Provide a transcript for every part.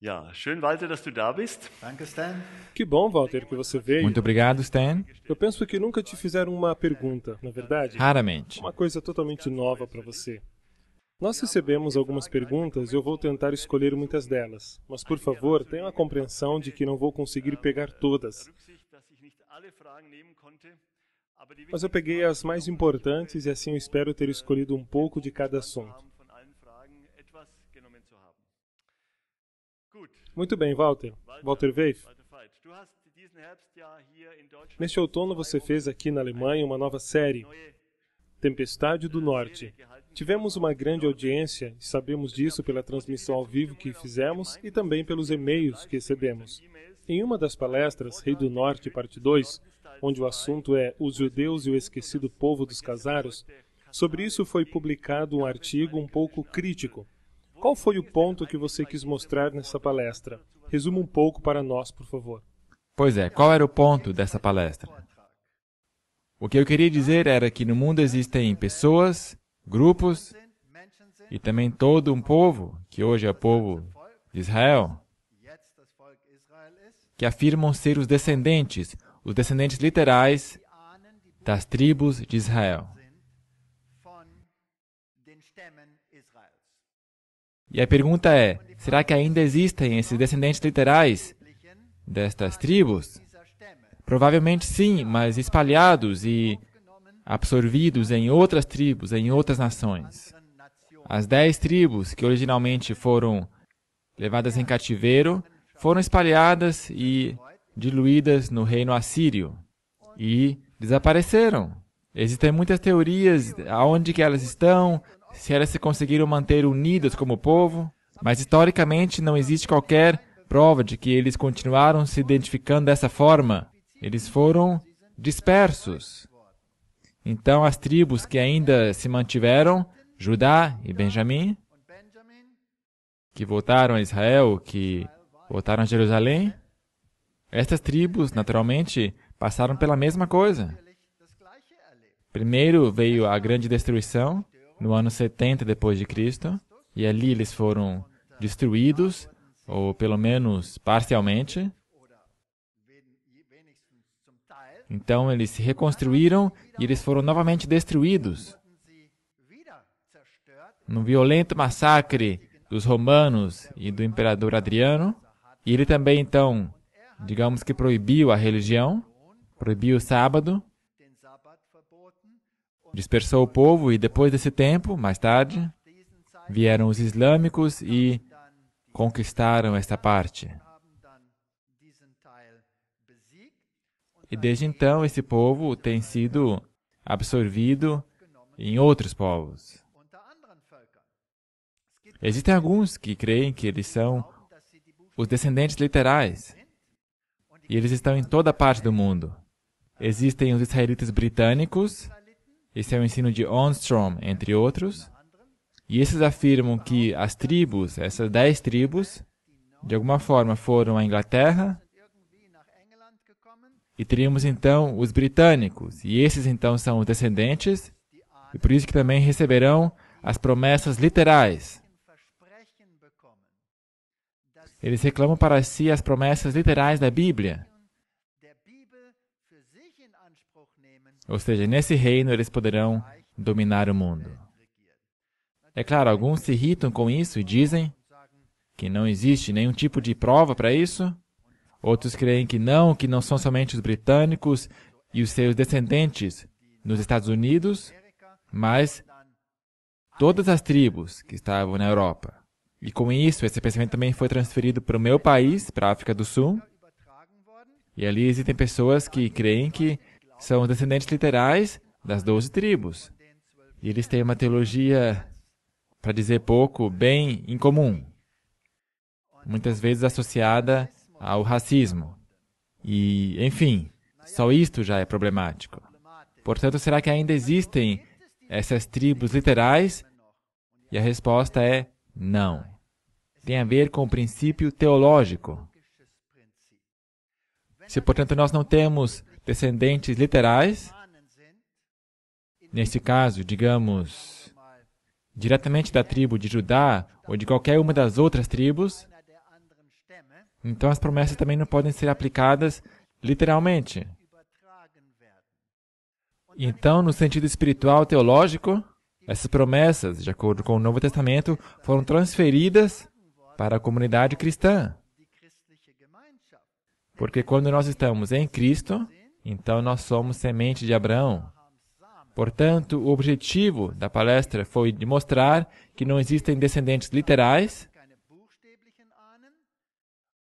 Ja, schön, Walter, dass du da bist. Danke, Stan. Que bom, Walter, que você veio. Muito obrigado, Stan. Eu penso que nunca te fizeram uma pergunta, na verdade. Raramente. Uma coisa totalmente nova para você. Nós recebemos algumas perguntas e eu vou tentar escolher muitas delas, mas por favor, tenham a compreensão de que não vou conseguir pegar todas. Mas eu peguei as mais importantes e assim eu espero ter escolhido um pouco de cada assunto. Muito bem, Walter. Walter Weif. Neste outono você fez aqui na Alemanha uma nova série, Tempestade do Norte. Tivemos uma grande audiência, e sabemos disso pela transmissão ao vivo que fizemos e também pelos e-mails que recebemos. Em uma das palestras, Rei do Norte, parte 2, onde o assunto é os judeus e o esquecido povo dos casaros, sobre isso foi publicado um artigo um pouco crítico. Qual foi o ponto que você quis mostrar nessa palestra? Resuma um pouco para nós, por favor. Pois é, qual era o ponto dessa palestra? O que eu queria dizer era que no mundo existem pessoas, grupos e também todo um povo, que hoje é o povo de Israel, que afirmam ser os descendentes, os descendentes literais das tribos de Israel. E a pergunta é: será que ainda existem esses descendentes literais destas tribos? Provavelmente sim, mas espalhados e absorvidos em outras tribos, em outras nações. As dez tribos que originalmente foram levadas em cativeiro foram espalhadas e diluídas no reino assírio e desapareceram. Existem muitas teorias aonde que elas estão, se elas se conseguiram manter unidas como povo, mas historicamente não existe qualquer prova de que eles continuaram se identificando dessa forma. Eles foram dispersos. Então, as tribos que ainda se mantiveram, Judá e Benjamim, que voltaram a Israel, que voltaram a Jerusalém, estas tribos, naturalmente, passaram pela mesma coisa. Primeiro veio a grande destruição, no ano 70 depois de Cristo, e ali eles foram destruídos ou pelo menos parcialmente. Então eles se reconstruíram e eles foram novamente destruídos. Num violento massacre dos romanos e do imperador Adriano, e ele também então, digamos que proibiu a religião, proibiu o sábado, dispersou o povo e depois desse tempo, mais tarde, vieram os islâmicos e conquistaram esta parte. E desde então esse povo tem sido absorvido em outros povos. Existem alguns que creem que eles são os descendentes literais. E eles estão em toda parte do mundo. Existem os israelitas britânicos, esse é o ensino de Onstrom, entre outros. E esses afirmam que as tribos, essas dez tribos, de alguma forma foram à Inglaterra e teríamos então os britânicos, e esses então são os descendentes, e por isso que também receberão as promessas literais. Eles reclamam para si as promessas literais da Bíblia. Ou seja, nesse reino eles poderão dominar o mundo. É claro, alguns se irritam com isso e dizem que não existe nenhum tipo de prova para isso. Outros creem que não, que não são somente os britânicos e os seus descendentes nos Estados Unidos, mas todas as tribos que estavam na Europa. E com isso, esse pensamento também foi transferido para o meu país, para a África do Sul. E ali existem pessoas que creem que são descendentes literais das doze tribos. E eles têm uma teologia, para dizer pouco, bem incomum, muitas vezes associada ao racismo. E, enfim, só isto já é problemático. Portanto, será que ainda existem essas tribos literais? E a resposta é não. Tem a ver com o princípio teológico. Se, portanto, nós não temos descendentes literais, neste caso, digamos, diretamente da tribo de Judá ou de qualquer uma das outras tribos, então as promessas também não podem ser aplicadas literalmente. Então, no sentido espiritual teológico, essas promessas, de acordo com o Novo Testamento, foram transferidas para a comunidade cristã. Porque quando nós estamos em Cristo, então nós somos semente de Abraão. Portanto, o objetivo da palestra foi de mostrar que não existem descendentes literais,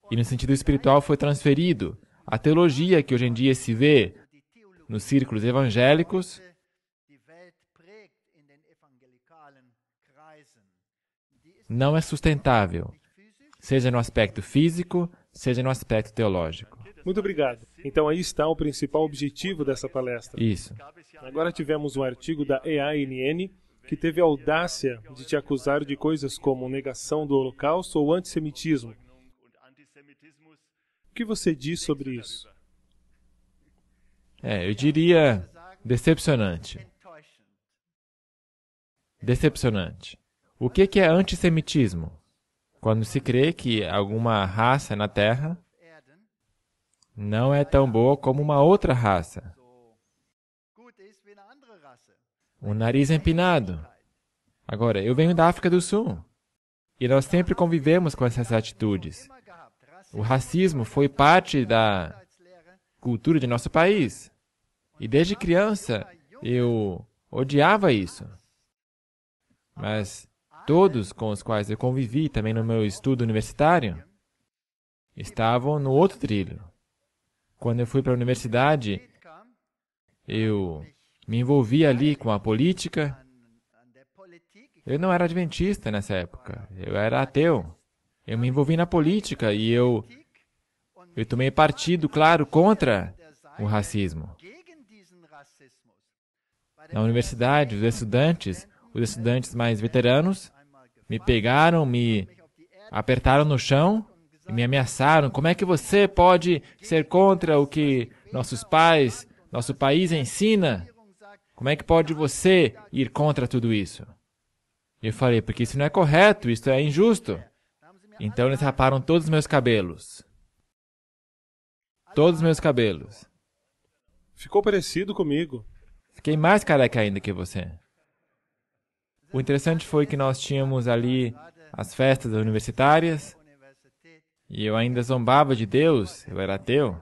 e no sentido espiritual foi transferido a teologia que hoje em dia se vê nos círculos evangélicos, não é sustentável, seja no aspecto físico, seja no aspecto teológico. Muito obrigado. Então aí está o principal objetivo dessa palestra. Isso. Agora tivemos um artigo da EANN que teve a audácia de te acusar de coisas como negação do Holocausto ou antissemitismo. O que você diz sobre isso? É, eu diria decepcionante. Decepcionante. O que é antissemitismo? Quando se crê que alguma raça na Terra não é tão boa como uma outra raça. Um nariz é empinado. Agora, eu venho da África do Sul e nós sempre convivemos com essas atitudes. O racismo foi parte da cultura de nosso país. E desde criança eu odiava isso. Mas todos com os quais eu convivi, também no meu estudo universitário, estavam no outro trilho. Quando eu fui para a universidade, eu me envolvi ali com a política. Eu não era adventista nessa época, eu era ateu. Eu me envolvi na política e eu, eu tomei partido, claro, contra o racismo. Na universidade, os estudantes, os estudantes mais veteranos, me pegaram, me apertaram no chão e me ameaçaram. Como é que você pode ser contra o que nossos pais, nosso país ensina? Como é que pode você ir contra tudo isso? Eu falei, porque isso não é correto, isso é injusto. Então eles raparam todos os meus cabelos. Todos os meus cabelos. Ficou parecido comigo. Fiquei mais careca ainda que você. O interessante foi que nós tínhamos ali as festas universitárias e eu ainda zombava de Deus, eu era ateu.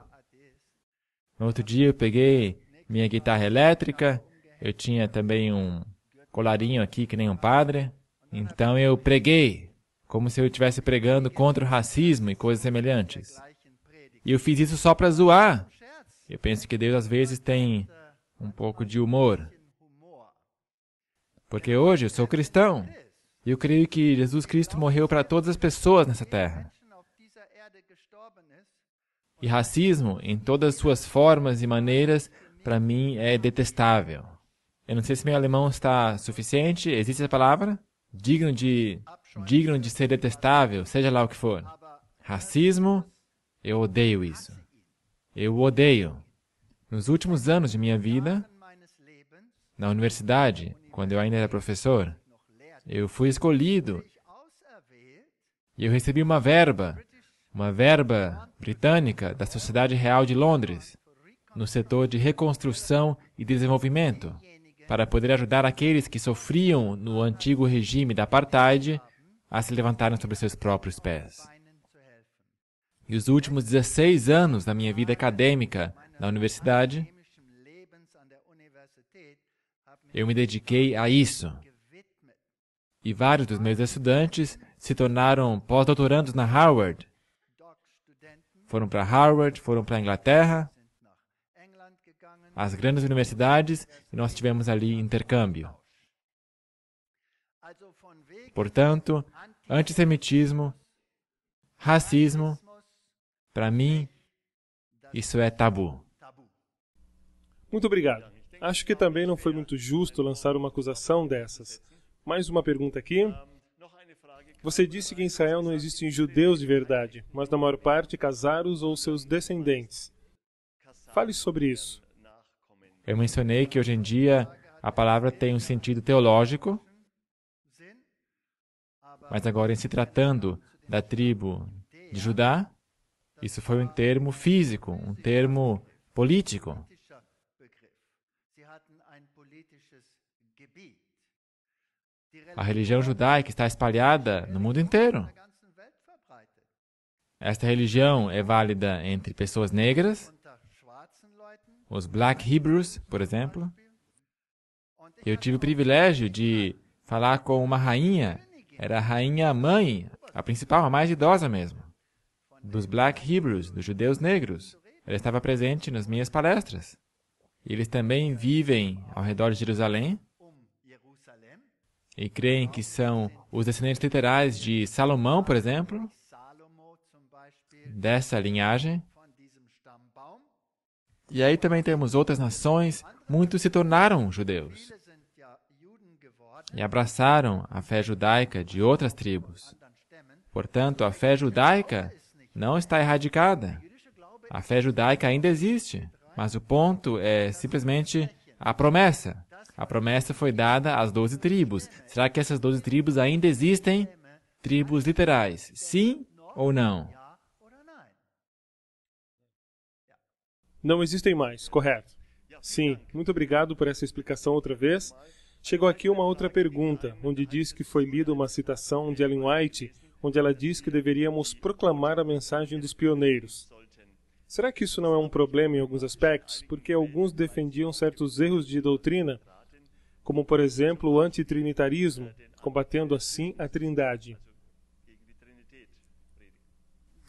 No outro dia eu peguei minha guitarra elétrica, eu tinha também um colarinho aqui que nem um padre, então eu preguei, como se eu estivesse pregando contra o racismo e coisas semelhantes. E eu fiz isso só para zoar. Eu penso que Deus às vezes tem um pouco de humor. Porque hoje eu sou cristão. E eu creio que Jesus Cristo morreu para todas as pessoas nessa terra. E racismo, em todas as suas formas e maneiras, para mim é detestável. Eu não sei se meu alemão está suficiente, existe essa palavra? Digno de, digno de ser detestável, seja lá o que for. Racismo, eu odeio isso. Eu odeio. Nos últimos anos de minha vida, na universidade, quando eu ainda era professor, eu fui escolhido e eu recebi uma verba uma verba britânica da Sociedade Real de Londres no setor de reconstrução e desenvolvimento, para poder ajudar aqueles que sofriam no antigo regime da apartheid a se levantarem sobre seus próprios pés. E os últimos 16 anos da minha vida acadêmica na universidade, eu me dediquei a isso. E vários dos meus estudantes se tornaram pós-doutorandos na Harvard foram para Harvard, foram para a Inglaterra, as grandes universidades, e nós tivemos ali intercâmbio. Portanto, antissemitismo, racismo, para mim, isso é tabu. Muito obrigado. Acho que também não foi muito justo lançar uma acusação dessas. Mais uma pergunta aqui. Você disse que em Israel não existem judeus de verdade, mas na maior parte casaros ou seus descendentes. Fale sobre isso. Eu mencionei que hoje em dia a palavra tem um sentido teológico, mas agora, em se tratando da tribo de Judá, isso foi um termo físico, um termo político. A religião judaica está espalhada no mundo inteiro. Esta religião é válida entre pessoas negras, os Black Hebrews, por exemplo. Eu tive o privilégio de falar com uma rainha, era a rainha mãe, a principal, a mais idosa mesmo, dos Black Hebrews, dos judeus negros. Ela estava presente nas minhas palestras. Eles também vivem ao redor de Jerusalém e creem que são os descendentes literais de Salomão, por exemplo, dessa linhagem. E aí também temos outras nações, muitos se tornaram judeus e abraçaram a fé judaica de outras tribos. Portanto, a fé judaica não está erradicada. A fé judaica ainda existe, mas o ponto é simplesmente a promessa. A promessa foi dada às doze tribos. Será que essas doze tribos ainda existem? Tribos literais. Sim ou não? Não existem mais, correto. Sim, muito obrigado por essa explicação outra vez. Chegou aqui uma outra pergunta, onde diz que foi lida uma citação de Ellen White, onde ela diz que deveríamos proclamar a mensagem dos pioneiros. Será que isso não é um problema em alguns aspectos? Porque alguns defendiam certos erros de doutrina como por exemplo o antitrinitarismo, combatendo assim a Trindade.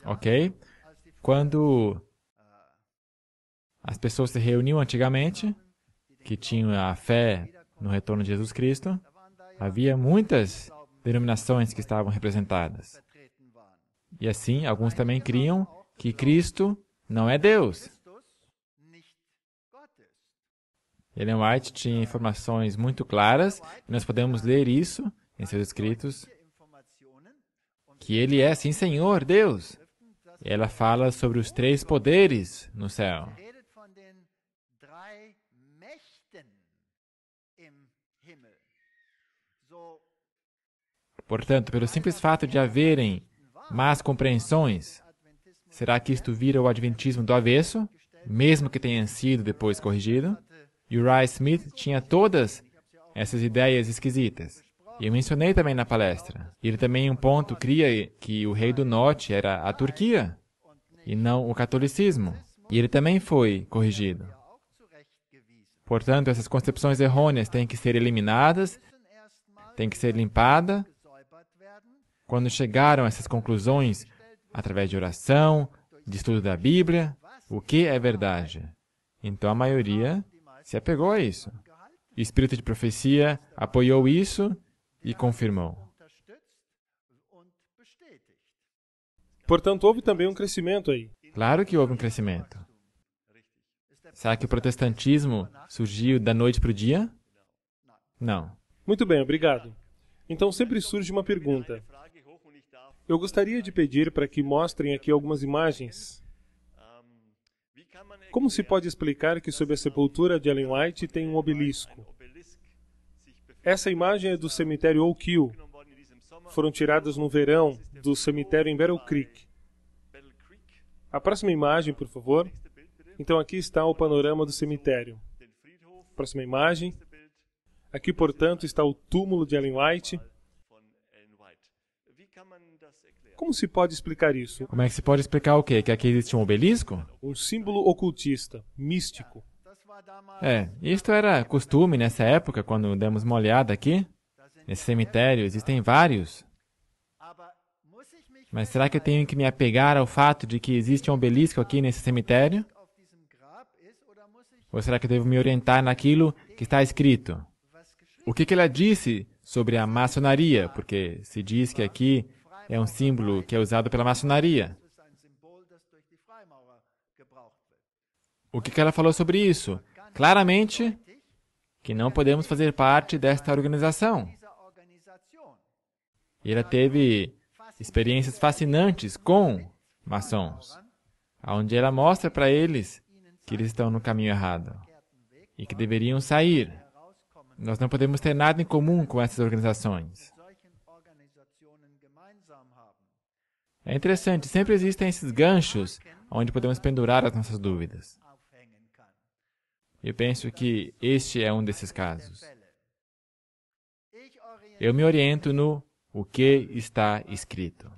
Ok? Quando as pessoas se reuniam antigamente, que tinham a fé no retorno de Jesus Cristo, havia muitas denominações que estavam representadas. E assim, alguns também criam que Cristo não é Deus. Ellen White é tinha informações muito claras, e nós podemos ler isso em seus escritos, que ele é, sim, Senhor, Deus. E ela fala sobre os três poderes no céu. Portanto, pelo simples fato de haverem más compreensões, será que isto vira o Adventismo do avesso, mesmo que tenha sido depois corrigido? E Rice Smith tinha todas essas ideias esquisitas. E eu mencionei também na palestra. Ele também, em um ponto, cria que o rei do norte era a Turquia e não o catolicismo. E ele também foi corrigido. Portanto, essas concepções errôneas têm que ser eliminadas, têm que ser limpadas. Quando chegaram a essas conclusões, através de oração, de estudo da Bíblia, o que é verdade? Então a maioria se apegou a isso. O espírito de profecia apoiou isso e confirmou. Portanto, houve também um crescimento aí. Claro que houve um crescimento. Será que o protestantismo surgiu da noite para o dia? Não. Muito bem, obrigado. Então sempre surge uma pergunta. Eu gostaria de pedir para que mostrem aqui algumas imagens como se pode explicar que sob a sepultura de Ellen White tem um obelisco? Essa imagem é do cemitério Oak Hill. Foram tiradas no verão do cemitério em Battle Creek. A próxima imagem, por favor. Então aqui está o panorama do cemitério. Próxima imagem. Aqui, portanto, está o túmulo de Ellen White. Como se pode explicar isso? Como é que se pode explicar o quê? Que aqui existe um obelisco? Um símbolo ocultista, místico. É, isto era costume nessa época, quando demos uma olhada aqui. Nesse cemitério existem vários. Mas será que eu tenho que me apegar ao fato de que existe um obelisco aqui nesse cemitério? Ou será que eu devo me orientar naquilo que está escrito? O que, que ela disse sobre a maçonaria? Porque se diz que aqui é um símbolo que é usado pela maçonaria. O que ela falou sobre isso? Claramente que não podemos fazer parte desta organização. E ela teve experiências fascinantes com maçons, onde ela mostra para eles que eles estão no caminho errado e que deveriam sair. Nós não podemos ter nada em comum com essas organizações. É interessante, sempre existem esses ganchos onde podemos pendurar as nossas dúvidas. Eu penso que este é um desses casos. Eu me oriento no o que está escrito.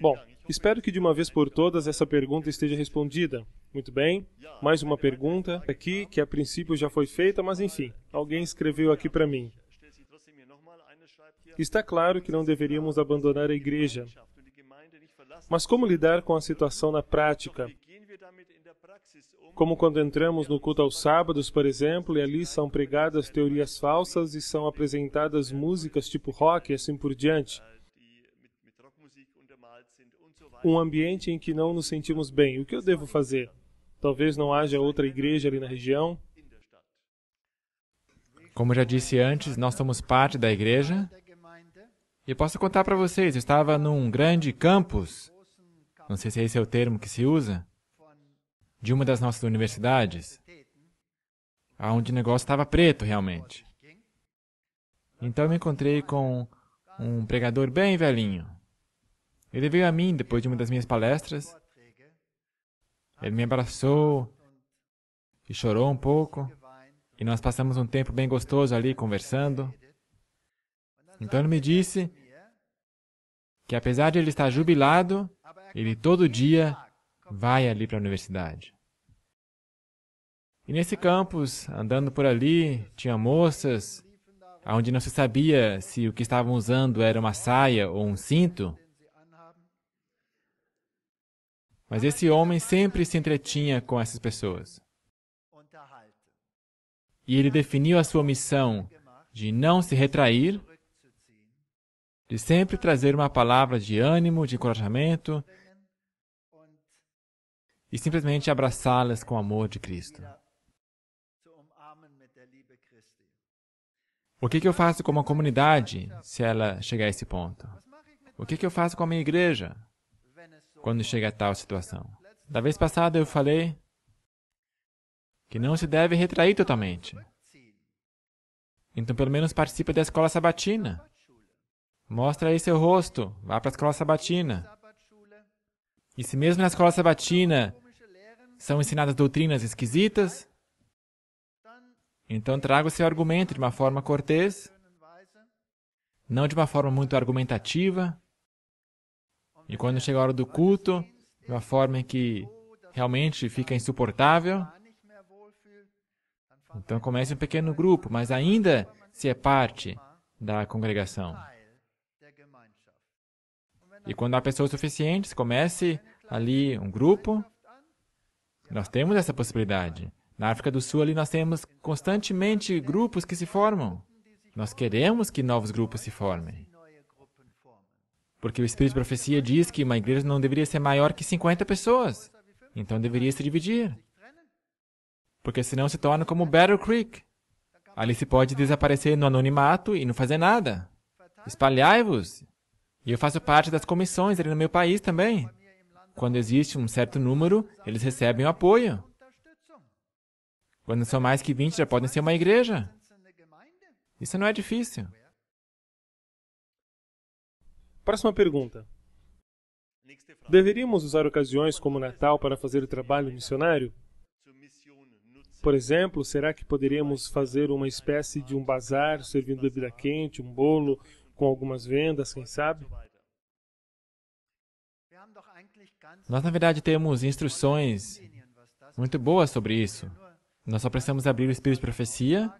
Bom, espero que de uma vez por todas essa pergunta esteja respondida. Muito bem, mais uma pergunta aqui que a princípio já foi feita, mas enfim, alguém escreveu aqui para mim. Está claro que não deveríamos abandonar a igreja. Mas como lidar com a situação na prática? Como quando entramos no culto aos sábados, por exemplo, e ali são pregadas teorias falsas e são apresentadas músicas tipo rock e assim por diante. Um ambiente em que não nos sentimos bem. O que eu devo fazer? Talvez não haja outra igreja ali na região. Como já disse antes, nós somos parte da igreja e posso contar para vocês, eu estava num grande campus, não sei se esse é o termo que se usa, de uma das nossas universidades, onde o negócio estava preto realmente. Então eu me encontrei com um pregador bem velhinho. Ele veio a mim depois de uma das minhas palestras. Ele me abraçou e chorou um pouco. E nós passamos um tempo bem gostoso ali conversando. Então ele me disse que apesar de ele estar jubilado, ele todo dia vai ali para a universidade. E nesse campus, andando por ali, tinha moças, onde não se sabia se o que estavam usando era uma saia ou um cinto. Mas esse homem sempre se entretinha com essas pessoas. E ele definiu a sua missão de não se retrair de sempre trazer uma palavra de ânimo, de encorajamento e simplesmente abraçá-las com o amor de Cristo. O que, que eu faço com uma comunidade se ela chegar a esse ponto? O que, que eu faço com a minha igreja quando chega a tal situação? Da vez passada eu falei que não se deve retrair totalmente. Então, pelo menos participe da escola sabatina. Mostra aí seu rosto. Vá para a escola sabatina. E se mesmo na escola sabatina são ensinadas doutrinas esquisitas, então traga o seu argumento de uma forma cortês, não de uma forma muito argumentativa. E quando chega a hora do culto, de uma forma em que realmente fica insuportável, então comece um pequeno grupo, mas ainda se é parte da congregação. E quando há pessoas suficientes, comece ali um grupo. Nós temos essa possibilidade. Na África do Sul, ali nós temos constantemente grupos que se formam. Nós queremos que novos grupos se formem. Porque o Espírito de Profecia diz que uma igreja não deveria ser maior que 50 pessoas. Então deveria se dividir. Porque senão se torna como Battle Creek. Ali se pode desaparecer no anonimato e não fazer nada. Espalhai-vos e eu faço parte das comissões ali no meu país também. Quando existe um certo número, eles recebem o apoio. Quando são mais que 20, já podem ser uma igreja. Isso não é difícil. Próxima pergunta. Deveríamos usar ocasiões como o Natal para fazer o trabalho missionário? Por exemplo, será que poderíamos fazer uma espécie de um bazar servindo bebida quente, um bolo, com algumas vendas, quem sabe? Nós, na verdade, temos instruções muito boas sobre isso. Nós só precisamos abrir o espírito de profecia.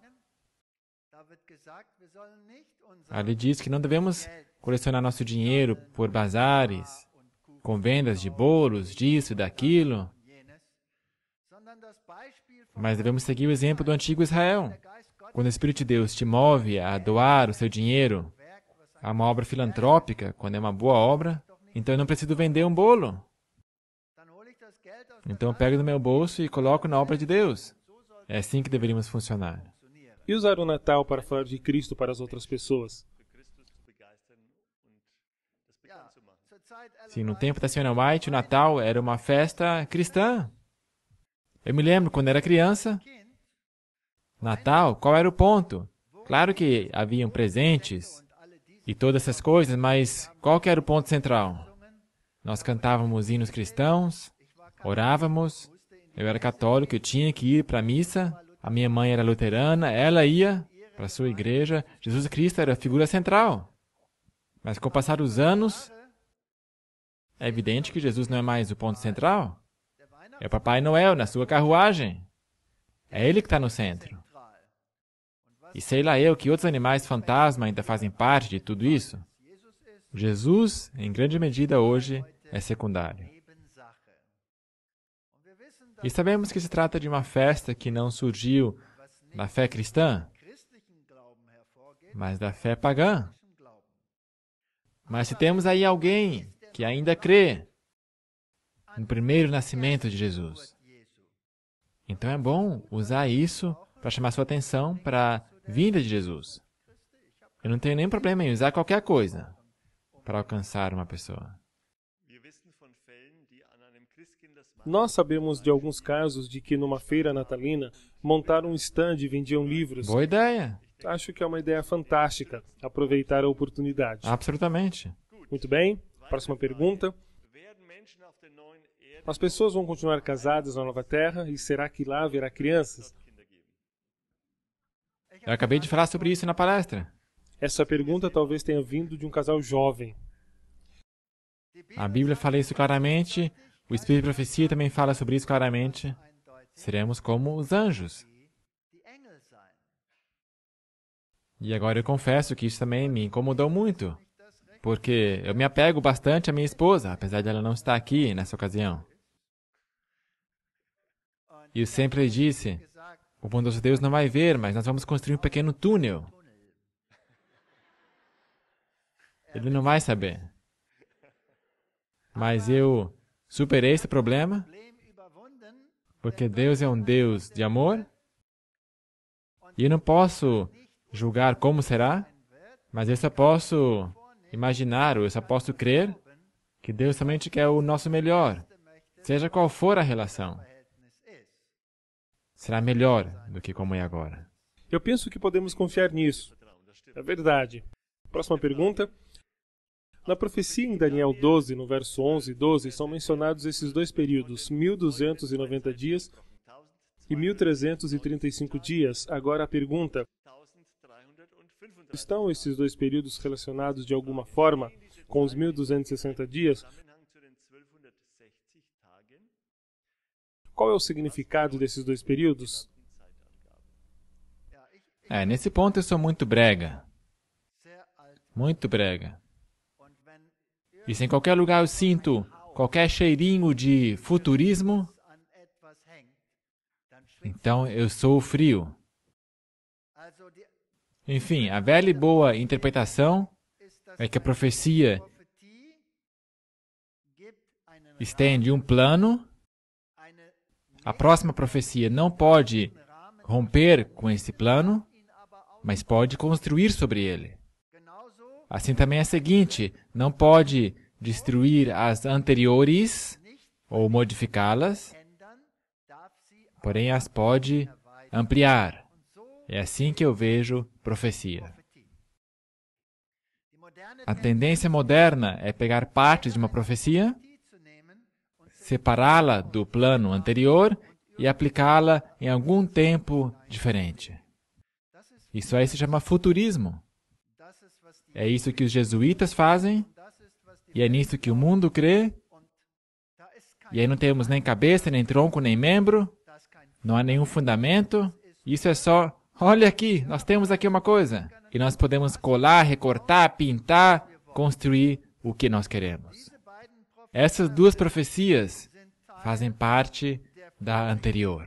Ali diz que não devemos colecionar nosso dinheiro por bazares, com vendas de bolos, disso e daquilo. Mas devemos seguir o exemplo do antigo Israel. Quando o Espírito de Deus te move a doar o seu dinheiro a é uma obra filantrópica, quando é uma boa obra, então eu não preciso vender um bolo. Então eu pego do meu bolso e coloco na obra de Deus. É assim que deveríamos funcionar. E usar o Natal para falar de Cristo para as outras pessoas? Sim, no tempo da Senhora White, o Natal era uma festa cristã. Eu me lembro quando era criança. Natal, qual era o ponto? Claro que haviam presentes, e todas essas coisas, mas qual que era o ponto central? Nós cantávamos hinos cristãos, orávamos, eu era católico, eu tinha que ir para a missa, a minha mãe era luterana, ela ia para a sua igreja, Jesus Cristo era a figura central. Mas com o passar dos anos, é evidente que Jesus não é mais o ponto central. É o Papai Noel na sua carruagem. É ele que está no centro. E sei lá eu que outros animais fantasma ainda fazem parte de tudo isso. Jesus, em grande medida hoje, é secundário. E sabemos que se trata de uma festa que não surgiu da fé cristã, mas da fé pagã. Mas se temos aí alguém que ainda crê no primeiro nascimento de Jesus, então é bom usar isso para chamar sua atenção para vinda de Jesus. Eu não tenho nenhum problema em usar qualquer coisa para alcançar uma pessoa. Nós sabemos de alguns casos de que numa feira natalina montaram um stand e vendiam livros. Boa ideia. Acho que é uma ideia fantástica aproveitar a oportunidade. Absolutamente. Muito bem. Próxima pergunta. As pessoas vão continuar casadas na nova terra e será que lá haverá crianças? Eu acabei de falar sobre isso na palestra. Essa pergunta talvez tenha vindo de um casal jovem. A Bíblia fala isso claramente, o Espírito de Profecia também fala sobre isso claramente. Seremos como os anjos. E agora eu confesso que isso também me incomodou muito, porque eu me apego bastante à minha esposa, apesar de ela não estar aqui nessa ocasião. E eu sempre disse: o bondoso Deus não vai ver, mas nós vamos construir um pequeno túnel. Ele não vai saber. Mas eu superei esse problema, porque Deus é um Deus de amor, e eu não posso julgar como será, mas eu só posso imaginar, ou eu só posso crer, que Deus somente quer o nosso melhor, seja qual for a relação será melhor do que como é agora. Eu penso que podemos confiar nisso. É verdade. Próxima pergunta. Na profecia em Daniel 12, no verso 11 e 12, são mencionados esses dois períodos, 1290 dias e 1335 dias. Agora a pergunta: estão esses dois períodos relacionados de alguma forma com os 1260 dias? Qual é o significado desses dois períodos? É, nesse ponto eu sou muito brega. Muito brega. E se em qualquer lugar eu sinto qualquer cheirinho de futurismo, então eu sou frio. Enfim, a velha e boa interpretação é que a profecia estende um plano a próxima profecia não pode romper com esse plano, mas pode construir sobre ele. Assim também é a seguinte: não pode destruir as anteriores ou modificá-las, porém as pode ampliar. É assim que eu vejo profecia. A tendência moderna é pegar partes de uma profecia separá-la do plano anterior e aplicá-la em algum tempo diferente. Isso aí se chama futurismo. É isso que os jesuítas fazem, e é nisso que o mundo crê, e aí não temos nem cabeça, nem tronco, nem membro, não há nenhum fundamento, isso é só, olha aqui, nós temos aqui uma coisa, e nós podemos colar, recortar, pintar, construir o que nós queremos. Essas duas profecias fazem parte da anterior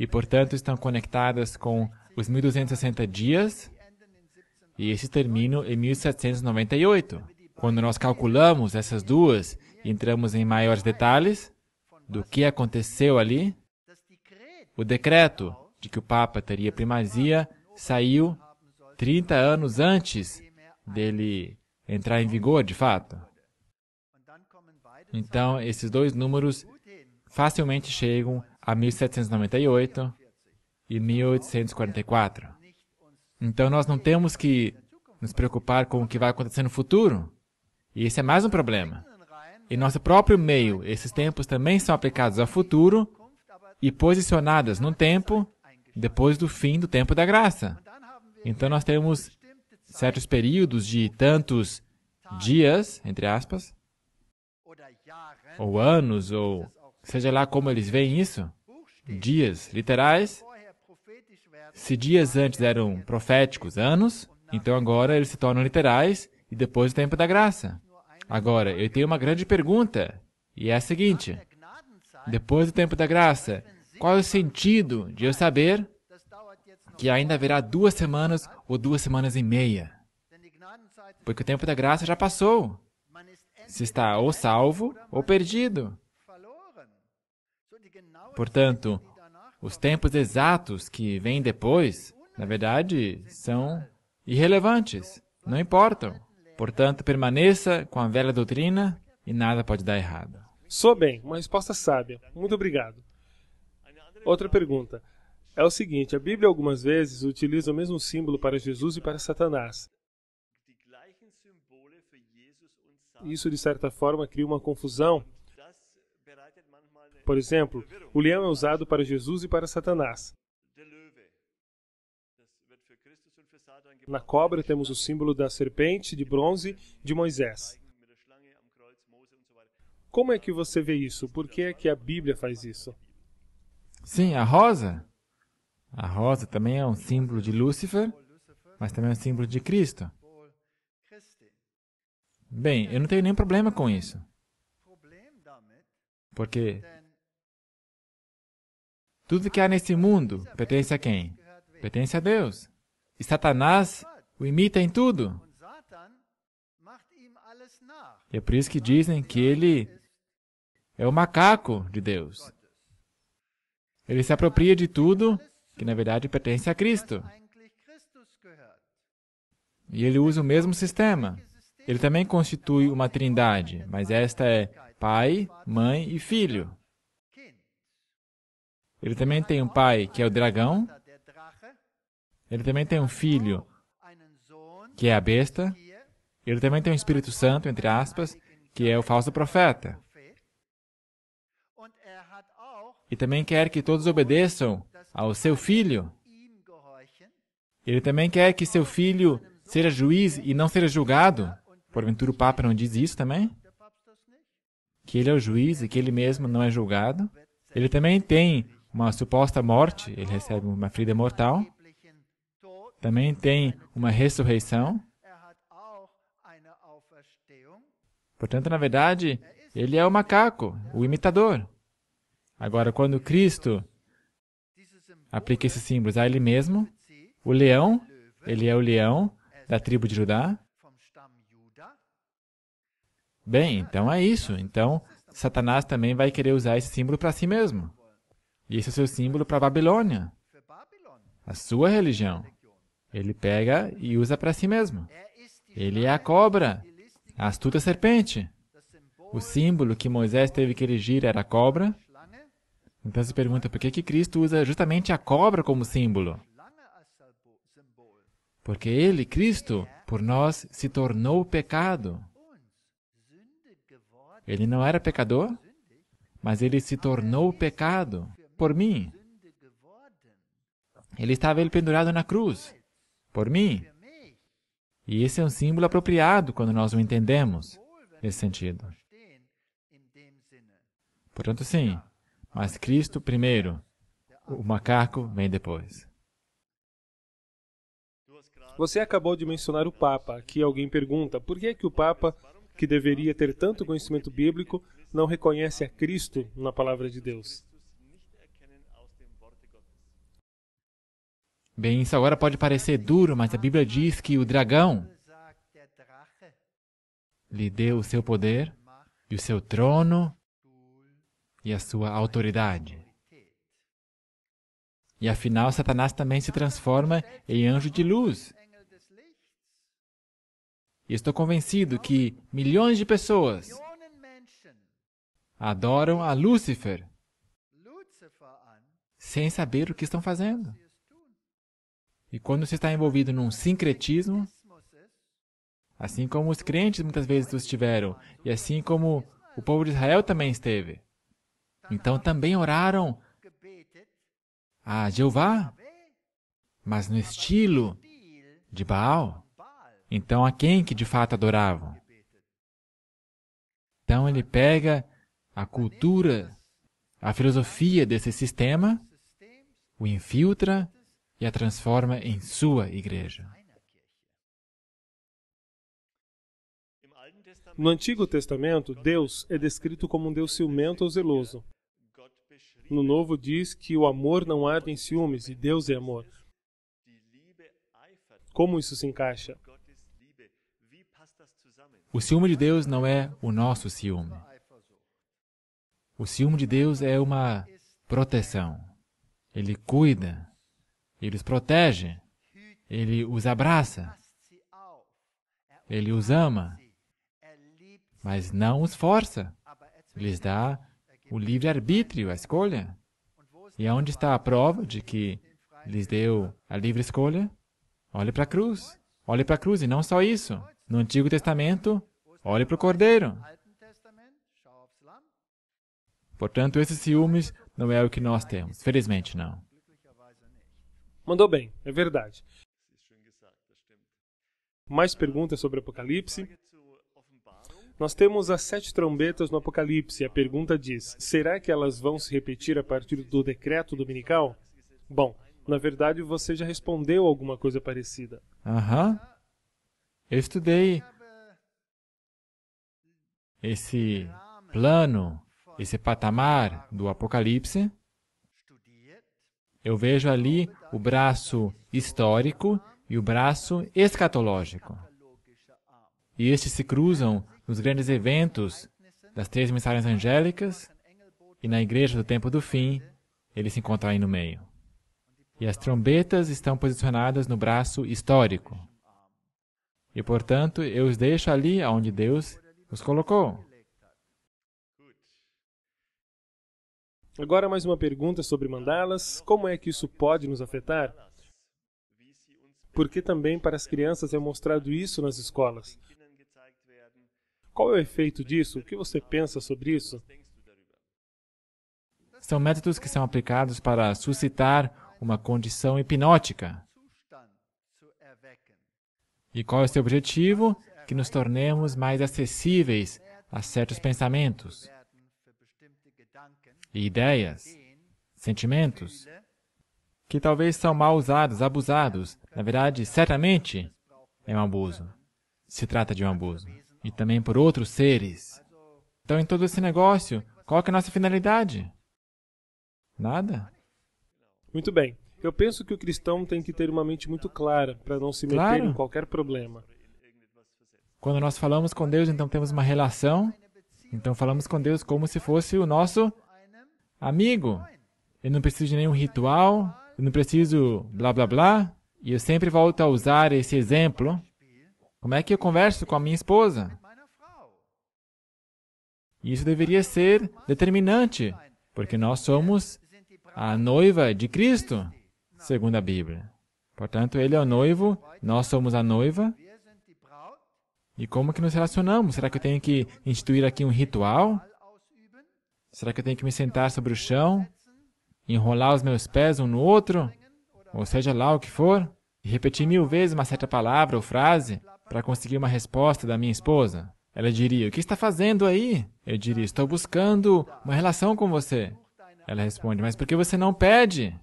e, portanto, estão conectadas com os 1260 dias e esse termino em 1798. Quando nós calculamos essas duas e entramos em maiores detalhes do que aconteceu ali, o decreto de que o Papa teria primazia saiu 30 anos antes dele entrar em vigor, de fato. Então, esses dois números facilmente chegam a 1798 e 1844. Então, nós não temos que nos preocupar com o que vai acontecer no futuro. E esse é mais um problema. Em nosso próprio meio, esses tempos também são aplicados ao futuro e posicionados no tempo depois do fim do tempo da graça. Então nós temos certos períodos de tantos dias, entre aspas, ou anos, ou seja lá como eles veem isso, dias literais. Se dias antes eram proféticos, anos, então agora eles se tornam literais e depois o tempo da graça. Agora, eu tenho uma grande pergunta, e é a seguinte: depois do tempo da graça, qual é o sentido de eu saber que ainda haverá duas semanas ou duas semanas e meia? Porque o tempo da graça já passou se está ou é salvo ou perdido. Portanto, os tempos exatos que vêm depois, na verdade, são irrelevantes, não importam. Portanto, permaneça com a velha doutrina e nada pode dar errado. Sou bem, uma resposta sábia. Muito obrigado. Outra pergunta. É o seguinte, a Bíblia algumas vezes utiliza o mesmo símbolo para Jesus e para Satanás. isso, de certa forma, cria uma confusão. Por exemplo, o leão é usado para Jesus e para Satanás. Na cobra temos o símbolo da serpente de bronze de Moisés. Como é que você vê isso? Por que é que a Bíblia faz isso? Sim, a rosa. A rosa também é um símbolo de Lúcifer, mas também é um símbolo de Cristo. Bem, eu não tenho nenhum problema com isso. Porque tudo que há neste mundo pertence a quem? Pertence a Deus. E Satanás o imita em tudo. E é por isso que dizem que ele é o macaco de Deus. Ele se apropria de tudo que, na verdade, pertence a Cristo. E ele usa o mesmo sistema. Ele também constitui uma trindade, mas esta é pai, mãe e filho. Ele também tem um pai, que é o dragão. Ele também tem um filho, que é a besta. Ele também tem um Espírito Santo, entre aspas, que é o falso profeta. E também quer que todos obedeçam ao seu filho. Ele também quer que seu filho seja juiz e não seja julgado. Porventura o Papa não diz isso também? Que ele é o juiz e que ele mesmo não é julgado? Ele também tem uma suposta morte, ele recebe uma ferida mortal. Também tem uma ressurreição. Portanto, na verdade, ele é o macaco, o imitador. Agora, quando Cristo aplica esses símbolos a ele mesmo, o leão, ele é o leão da tribo de Judá, Bem, então é isso. Então, Satanás também vai querer usar esse símbolo para si mesmo. E esse é o seu símbolo para a Babilônia, a sua religião. Ele pega e usa para si mesmo. Ele é a cobra, a astuta serpente. O símbolo que Moisés teve que erigir era a cobra. Então se pergunta por que, que Cristo usa justamente a cobra como símbolo? Porque ele, Cristo, por nós se tornou pecado. Ele não era pecador, mas ele se tornou pecado por mim. Ele estava ele pendurado na cruz por mim. E esse é um símbolo apropriado quando nós o entendemos nesse sentido. Portanto, sim, mas Cristo primeiro, o macaco vem depois. Você acabou de mencionar o Papa. Aqui alguém pergunta por que, é que o Papa que deveria ter tanto conhecimento bíblico, não reconhece a Cristo na palavra de Deus. Bem, isso agora pode parecer duro, mas a Bíblia diz que o dragão lhe deu o seu poder e o seu trono e a sua autoridade. E afinal, Satanás também se transforma em anjo de luz. E estou convencido que milhões de pessoas adoram a Lúcifer sem saber o que estão fazendo. E quando se está envolvido num sincretismo, assim como os crentes muitas vezes estiveram, e assim como o povo de Israel também esteve, então também oraram a Jeová, mas no estilo de Baal. Então, a quem que de fato adoravam? Então, ele pega a cultura, a filosofia desse sistema, o infiltra e a transforma em sua igreja. No Antigo Testamento, Deus é descrito como um Deus ciumento ou zeloso. No Novo diz que o amor não arde em ciúmes e Deus é amor. Como isso se encaixa? O ciúme de Deus não é o nosso ciúme. O ciúme de Deus é uma proteção. Ele cuida, ele os protege, ele os abraça, ele os ama, mas não os força. Lhes dá o livre-arbítrio, a escolha. E onde está a prova de que lhes deu a livre escolha? Olhe para a cruz. Olhe para a cruz e não só isso. No Antigo Testamento, olhe para o cordeiro. Portanto, esses ciúmes não é o que nós temos. Felizmente, não. Mandou bem, é verdade. Mais perguntas sobre Apocalipse? Nós temos as sete trombetas no Apocalipse. A pergunta diz: será que elas vão se repetir a partir do decreto dominical? Bom, na verdade você já respondeu alguma coisa parecida. Aham. Uh -huh. Eu estudei esse plano, esse patamar do Apocalipse. Eu vejo ali o braço histórico e o braço escatológico. E estes se cruzam nos grandes eventos das três mensagens angélicas e na igreja do tempo do fim, eles se encontram aí no meio. E as trombetas estão posicionadas no braço histórico. E, portanto, eu os deixo ali onde Deus os colocou. Agora, mais uma pergunta sobre mandalas: como é que isso pode nos afetar? Porque também para as crianças é mostrado isso nas escolas. Qual é o efeito disso? O que você pensa sobre isso? São métodos que são aplicados para suscitar uma condição hipnótica e qual é o seu objetivo? Que nos tornemos mais acessíveis a certos pensamentos e ideias, sentimentos, que talvez são mal usados, abusados. Na verdade, certamente é um abuso. Se trata de um abuso. E também por outros seres. Então, em todo esse negócio, qual é a nossa finalidade? Nada. Muito bem. Eu penso que o cristão tem que ter uma mente muito clara para não se meter claro. em qualquer problema. Quando nós falamos com Deus, então temos uma relação. Então falamos com Deus como se fosse o nosso amigo. Eu não preciso de nenhum ritual, eu não preciso blá blá blá. E eu sempre volto a usar esse exemplo. Como é que eu converso com a minha esposa? Isso deveria ser determinante, porque nós somos a noiva de Cristo segundo a Bíblia. Portanto, ele é o noivo, nós somos a noiva. E como que nos relacionamos? Será que eu tenho que instituir aqui um ritual? Será que eu tenho que me sentar sobre o chão, enrolar os meus pés um no outro, ou seja lá o que for, e repetir mil vezes uma certa palavra ou frase para conseguir uma resposta da minha esposa? Ela diria: O que está fazendo aí? Eu diria: Estou buscando uma relação com você. Ela responde: Mas por que você não pede?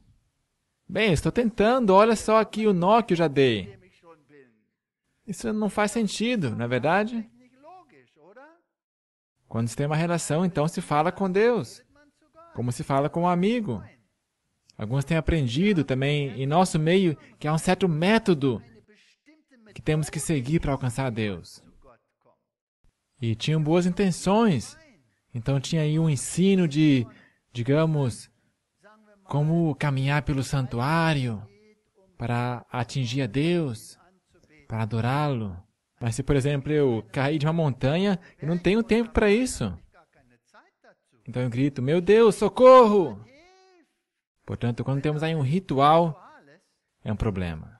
Bem, estou tentando, olha só aqui o nó que eu já dei. Isso não faz sentido, não é verdade? Quando se tem uma relação, então se fala com Deus, como se fala com um amigo. Alguns têm aprendido também em nosso meio que há um certo método que temos que seguir para alcançar Deus. E tinham boas intenções, então tinha aí um ensino de, digamos, como caminhar pelo santuário para atingir a Deus, para adorá-lo. Mas se, por exemplo, eu caí de uma montanha, eu não tenho tempo para isso. Então eu grito: Meu Deus, socorro! Portanto, quando temos aí um ritual, é um problema.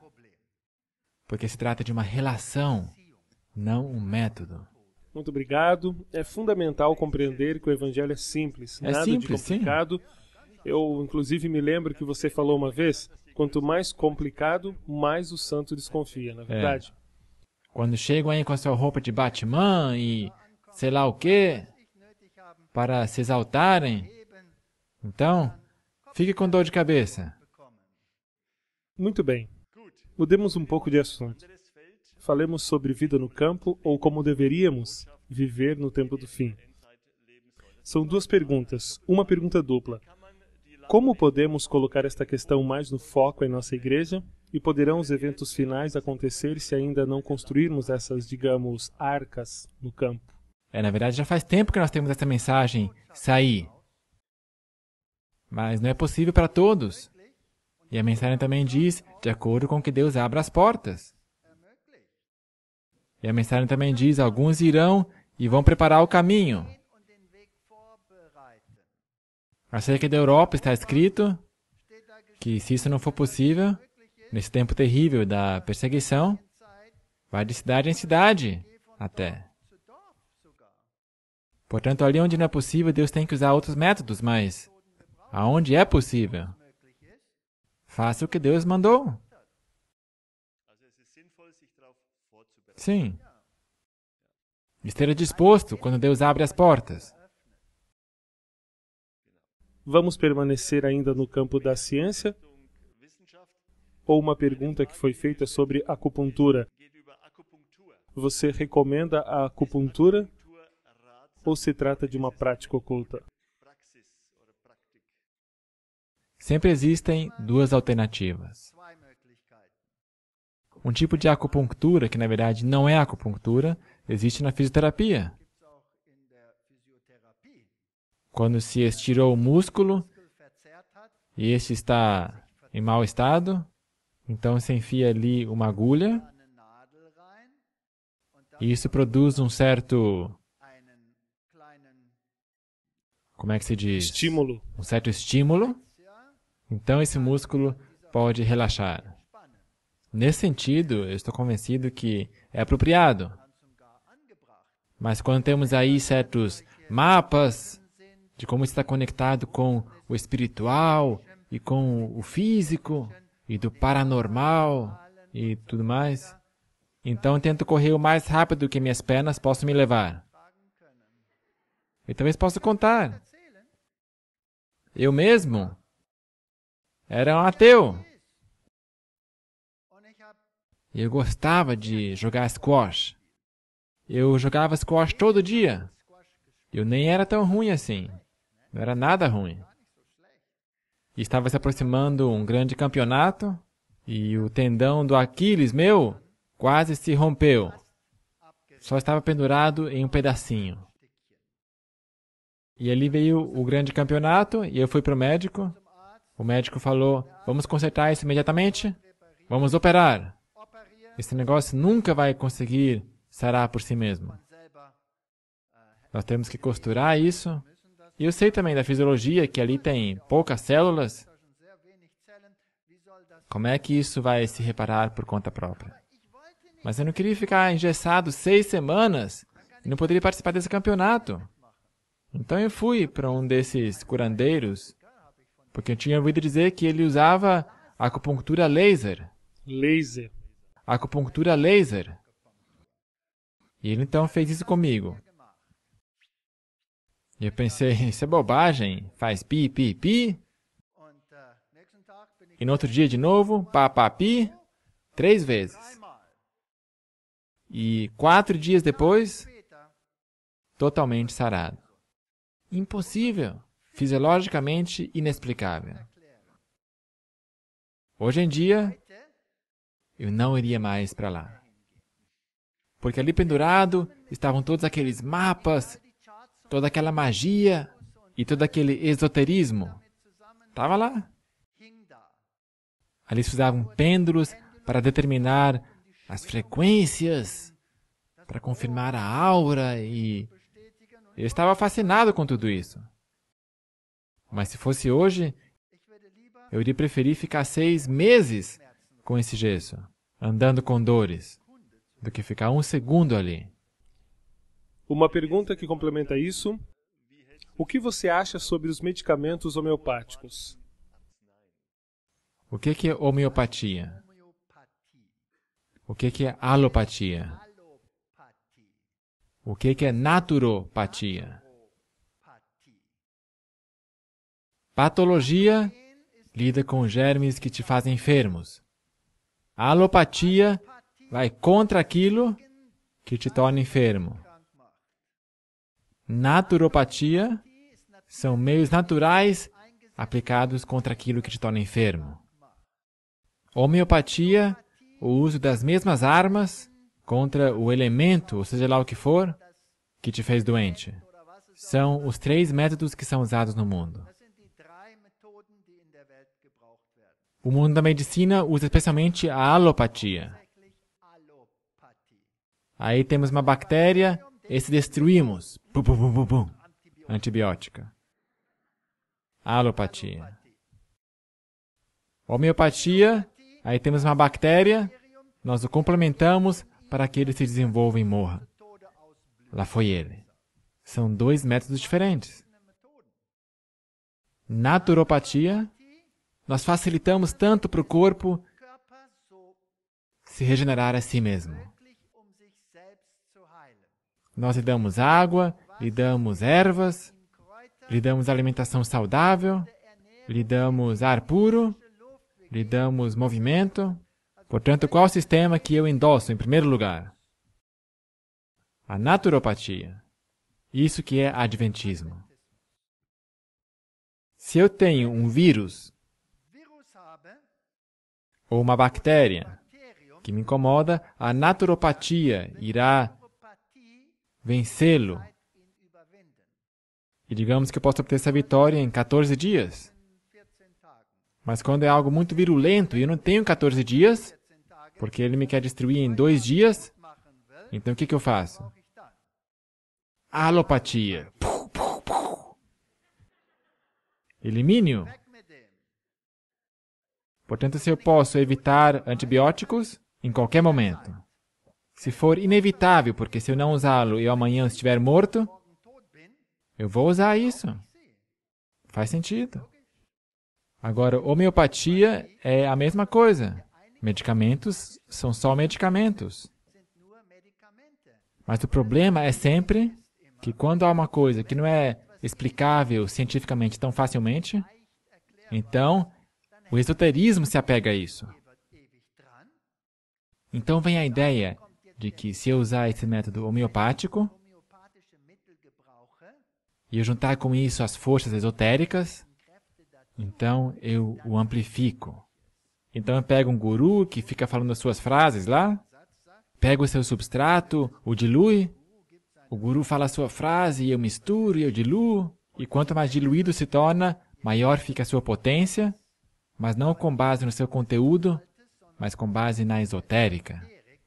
Porque se trata de uma relação, não um método. Muito obrigado. É fundamental compreender que o evangelho é simples, é nada simples, de complicado. Sim. Eu, inclusive, me lembro que você falou uma vez: quanto mais complicado, mais o santo desconfia, na é, é verdade. Quando chegam aí com a sua roupa de Batman e sei lá o que, para se exaltarem, então, fique com dor de cabeça. Muito bem. Mudemos um pouco de assunto. Falemos sobre vida no campo ou como deveríamos viver no tempo do fim. São duas perguntas, uma pergunta dupla. Como podemos colocar esta questão mais no foco em nossa igreja? E poderão os eventos finais acontecer se ainda não construirmos essas, digamos, arcas no campo? É, na verdade, já faz tempo que nós temos essa mensagem sair. Mas não é possível para todos. E a mensagem também diz, de acordo com que Deus abra as portas. E a mensagem também diz, alguns irão e vão preparar o caminho. Acerca da Europa está escrito que se isso não for possível, nesse tempo terrível da perseguição, vai de cidade em cidade até. Portanto, ali onde não é possível, Deus tem que usar outros métodos, mas aonde é possível, faça o que Deus mandou. Sim. Esteja disposto quando Deus abre as portas. Vamos permanecer ainda no campo da ciência? Ou uma pergunta que foi feita sobre acupuntura. Você recomenda a acupuntura ou se trata de uma prática oculta? Sempre existem duas alternativas. Um tipo de acupuntura, que na verdade não é acupuntura, existe na fisioterapia. Quando se estirou o músculo e este está em mau estado, então se enfia ali uma agulha e isso produz um certo. Como é que se diz? Estímulo. Um certo estímulo. Então esse músculo pode relaxar. Nesse sentido, eu estou convencido que é apropriado. Mas quando temos aí certos mapas de como está conectado com o espiritual e com o físico e do paranormal e tudo mais. Então tento correr o mais rápido que minhas pernas possam me levar. E talvez possa contar. Eu mesmo era um ateu. Eu gostava de jogar squash. Eu jogava squash todo dia. Eu nem era tão ruim assim. Não era nada ruim. E estava se aproximando um grande campeonato e o tendão do Aquiles, meu, quase se rompeu. Só estava pendurado em um pedacinho. E ali veio o grande campeonato e eu fui para o médico. O médico falou: Vamos consertar isso imediatamente, vamos operar. Esse negócio nunca vai conseguir sarar por si mesmo. Nós temos que costurar isso e eu sei também da fisiologia que ali tem poucas células. Como é que isso vai se reparar por conta própria? Mas eu não queria ficar engessado seis semanas e não poderia participar desse campeonato. Então eu fui para um desses curandeiros, porque eu tinha ouvido dizer que ele usava acupuntura laser. Laser. Acupuntura laser. E ele então fez isso comigo. E eu pensei, isso é bobagem, faz pi, pi, pi. E no outro dia de novo, pá, pá, pi, três vezes. E quatro dias depois, totalmente sarado. Impossível, fisiologicamente inexplicável. Hoje em dia, eu não iria mais para lá. Porque ali pendurado estavam todos aqueles mapas toda aquela magia e todo aquele esoterismo. Estava lá. se usavam pêndulos para determinar as frequências, para confirmar a aura e eu estava fascinado com tudo isso. Mas se fosse hoje, eu iria preferir ficar seis meses com esse gesso, andando com dores, do que ficar um segundo ali. Uma pergunta que complementa isso: O que você acha sobre os medicamentos homeopáticos? O que é homeopatia? O que é alopatia? O que é naturopatia? Patologia lida com germes que te fazem enfermos. A alopatia vai contra aquilo que te torna enfermo. Naturopatia são meios naturais aplicados contra aquilo que te torna enfermo. Homeopatia, o uso das mesmas armas contra o elemento, ou seja lá o que for, que te fez doente. São os três métodos que são usados no mundo. O mundo da medicina usa especialmente a alopatia. Aí temos uma bactéria esse destruímos. Pum, pum, pum, pum, pum. Antibiótica. Alopatia. Homeopatia, aí temos uma bactéria, nós o complementamos para que ele se desenvolva e morra. Lá foi ele. São dois métodos diferentes. Naturopatia, nós facilitamos tanto para o corpo se regenerar a si mesmo. Nós lhe damos água, lhe damos ervas, lhe damos alimentação saudável, lhe damos ar puro, lhe damos movimento. Portanto, qual o sistema que eu endosso em primeiro lugar? A naturopatia. Isso que é adventismo. Se eu tenho um vírus ou uma bactéria que me incomoda, a naturopatia irá vencê-lo. E digamos que eu possa obter essa vitória em 14 dias. Mas quando é algo muito virulento e eu não tenho 14 dias, porque ele me quer destruir em dois dias, então o que, que eu faço? Alopatia. Elimínio. Portanto, se eu posso evitar antibióticos em qualquer momento. Se for inevitável, porque se eu não usá-lo e amanhã estiver morto, eu vou usar isso. Faz sentido. Agora, homeopatia é a mesma coisa. Medicamentos são só medicamentos. Mas o problema é sempre que quando há uma coisa que não é explicável cientificamente tão facilmente, então o esoterismo se apega a isso. Então vem a ideia de que se eu usar esse método homeopático e eu juntar com isso as forças esotéricas, então eu o amplifico. Então eu pego um guru que fica falando as suas frases lá, pego o seu substrato, o dilui, o guru fala a sua frase e eu misturo e eu diluo, e quanto mais diluído se torna, maior fica a sua potência, mas não com base no seu conteúdo, mas com base na esotérica.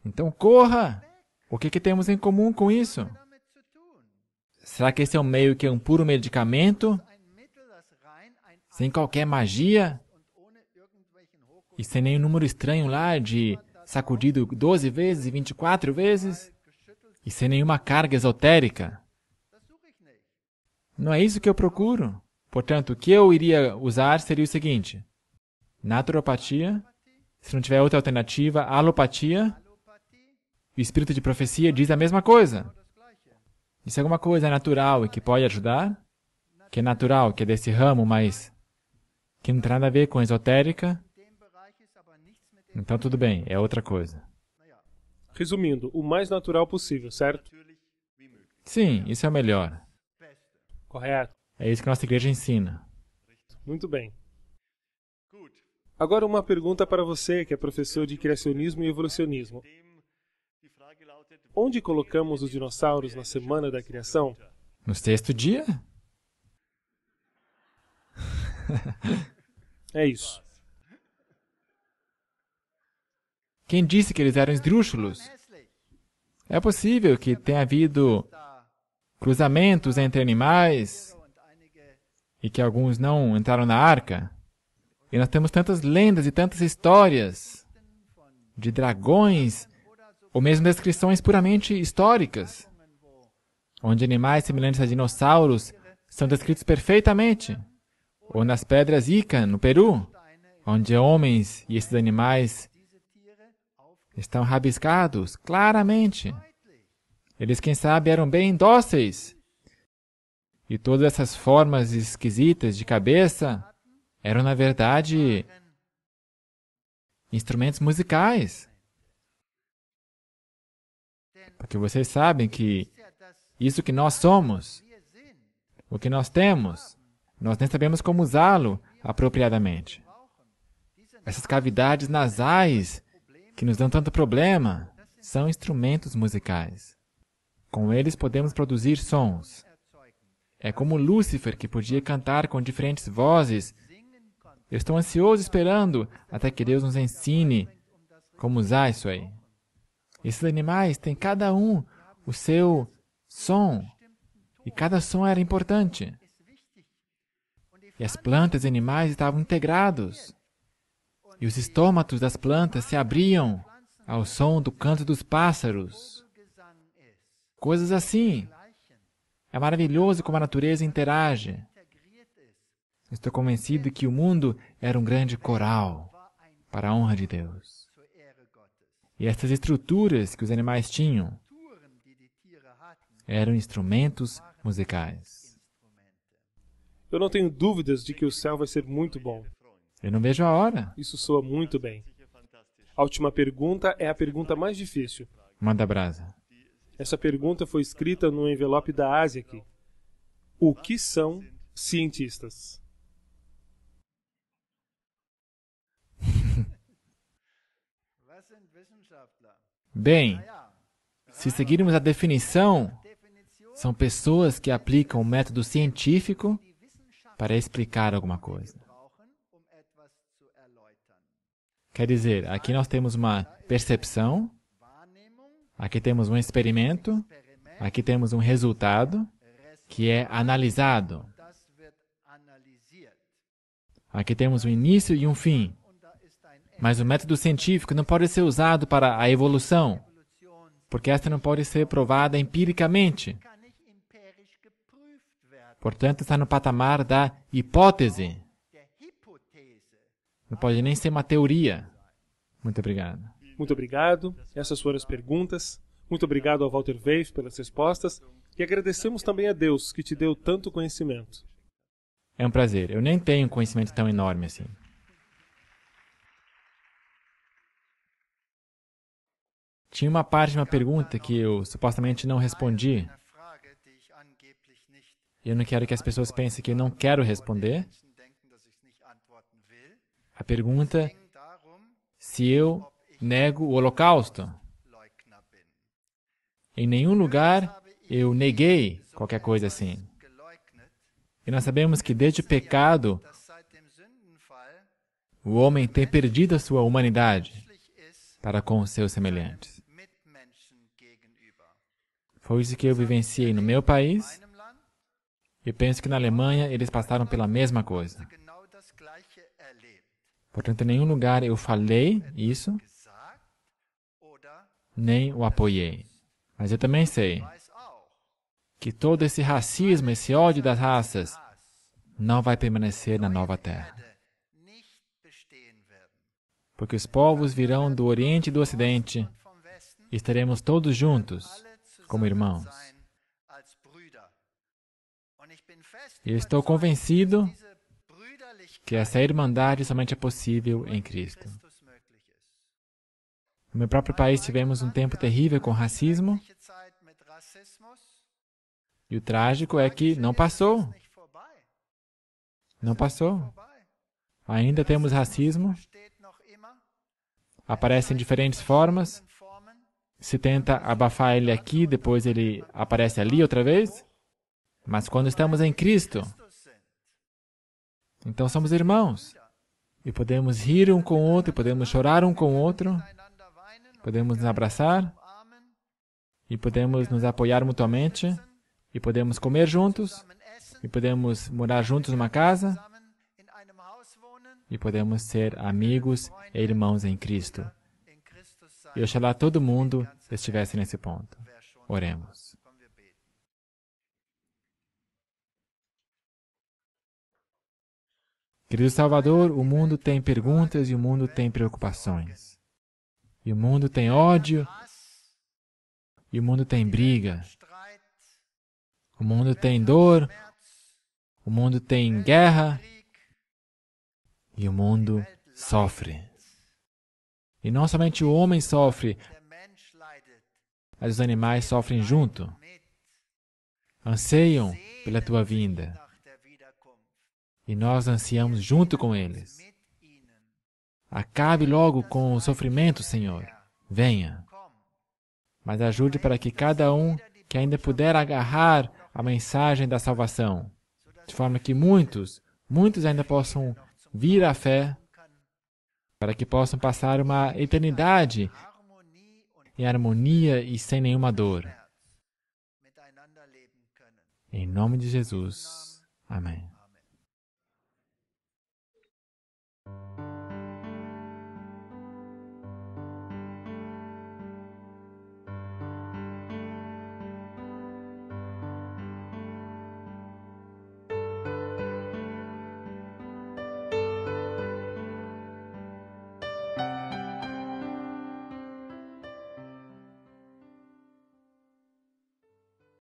Então corra! O que, que temos em comum com isso? Será que esse é um meio que é um puro medicamento? Sem qualquer magia? E sem nenhum número estranho lá de sacudido 12 vezes e 24 vezes? E sem nenhuma carga esotérica? Não é isso que eu procuro. Portanto, o que eu iria usar seria o seguinte: naturopatia, se não tiver outra alternativa, alopatia, o espírito de profecia diz a mesma coisa. E se é alguma coisa é natural e que pode ajudar, que é natural, que é desse ramo, mas que não tem nada a ver com esotérica, então tudo bem, é outra coisa. Resumindo, o mais natural possível, certo? Sim, isso é o melhor. Correto. É isso que a nossa igreja ensina. Muito bem. Agora uma pergunta para você, que é professor de criacionismo e evolucionismo. Onde colocamos os dinossauros na semana da criação? No sexto dia? é isso. Quem disse que eles eram esdrúxulos? É possível que tenha havido cruzamentos entre animais e que alguns não entraram na arca. E nós temos tantas lendas e tantas histórias de dragões ou mesmo descrições puramente históricas, onde animais semelhantes a dinossauros são descritos perfeitamente, ou nas pedras Ica, no Peru, onde homens e esses animais estão rabiscados claramente. Eles, quem sabe, eram bem dóceis. E todas essas formas esquisitas de cabeça eram, na verdade, instrumentos musicais. Porque vocês sabem que isso que nós somos, o que nós temos, nós nem sabemos como usá-lo apropriadamente. Essas cavidades nasais que nos dão tanto problema são instrumentos musicais. Com eles podemos produzir sons. É como Lúcifer que podia cantar com diferentes vozes. Eu estou ansioso esperando até que Deus nos ensine como usar isso aí. Esses animais têm cada um o seu som, e cada som era importante. E as plantas e animais estavam integrados. E os estômatos das plantas se abriam ao som do canto dos pássaros. Coisas assim. É maravilhoso como a natureza interage. Estou convencido que o mundo era um grande coral para a honra de Deus. E essas estruturas que os animais tinham eram instrumentos musicais. Eu não tenho dúvidas de que o céu vai ser muito bom. Eu não vejo a hora. Isso soa muito bem. A última pergunta é a pergunta mais difícil. Manda brasa. Essa pergunta foi escrita no envelope da aqui. O que são cientistas? Bem, se seguirmos a definição, são pessoas que aplicam o método científico para explicar alguma coisa. Quer dizer, aqui nós temos uma percepção, aqui temos um experimento, aqui temos um resultado que é analisado. Aqui temos um início e um fim. Mas o método científico não pode ser usado para a evolução, porque esta não pode ser provada empiricamente. Portanto, está no patamar da hipótese. Não pode nem ser uma teoria. Muito obrigado. Muito obrigado. Essas foram as perguntas. Muito obrigado ao Walter Weiss pelas respostas. E agradecemos também a Deus que te deu tanto conhecimento. É um prazer. Eu nem tenho conhecimento tão enorme assim. Tinha uma parte de uma pergunta que eu supostamente não respondi. Eu não quero que as pessoas pensem que eu não quero responder. A pergunta se eu nego o Holocausto. Em nenhum lugar eu neguei qualquer coisa assim. E nós sabemos que desde o pecado, o homem tem perdido a sua humanidade para com os seus semelhantes isso que eu vivenciei no meu país, eu penso que na Alemanha eles passaram pela mesma coisa. Portanto, em nenhum lugar eu falei isso, nem o apoiei. Mas eu também sei que todo esse racismo, esse ódio das raças, não vai permanecer na nova terra. Porque os povos virão do Oriente e do Ocidente, e estaremos todos juntos como irmãos. E estou convencido que essa irmandade somente é possível em Cristo. No meu próprio país tivemos um tempo terrível com racismo. E o trágico é que não passou. Não passou. Ainda temos racismo. Aparece em diferentes formas se tenta abafar ele aqui, depois ele aparece ali outra vez. Mas quando estamos em Cristo, então somos irmãos. E podemos rir um com o outro, podemos chorar um com o outro, podemos nos abraçar, e podemos nos apoiar mutuamente, e podemos comer juntos, e podemos morar juntos numa casa, e podemos ser amigos e irmãos em Cristo. E oxalá todo mundo estivesse nesse ponto. Oremos. Querido Salvador, o mundo tem perguntas e o mundo tem preocupações. E o mundo tem ódio e o mundo tem briga. O mundo tem dor. O mundo tem guerra. E o mundo sofre. E não somente o homem sofre, mas os animais sofrem junto. Anseiam pela tua vinda. E nós ansiamos junto com eles. Acabe logo com o sofrimento, Senhor. Venha. Mas ajude para que cada um que ainda puder agarrar a mensagem da salvação, de forma que muitos, muitos ainda possam vir à fé para que possam passar uma eternidade em harmonia e sem nenhuma dor. Em nome de Jesus. Amém.